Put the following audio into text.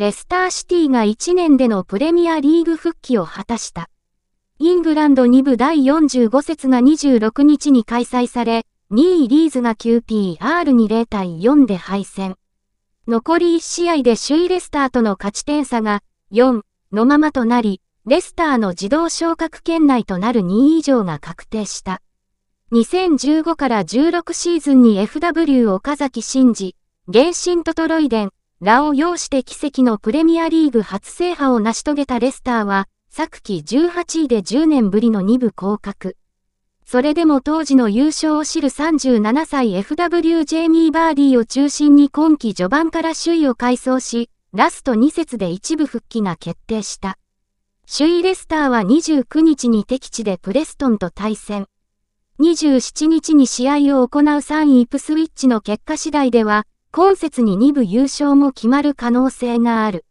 レスターシティが1年でのプレミアリーグ復帰を果たした。イングランド2部第45節が26日に開催され、2位リーズが 9PR に0対4で敗戦。残り1試合で首位レスターとの勝ち点差が4のままとなり、レスターの自動昇格圏内となる2位以上が確定した。2015から16シーズンに FW 岡崎慎治、原神トトロイデン、ラを要して奇跡のプレミアリーグ初制覇を成し遂げたレスターは、昨季18位で10年ぶりの2部降格。それでも当時の優勝を知る37歳 FW ジェイミー・バーディーを中心に今季序盤から首位を改装し、ラスト2節で一部復帰が決定した。首位レスターは29日に敵地でプレストンと対戦。27日に試合を行う3位イプスウィッチの結果次第では、今節に2部優勝も決まる可能性がある。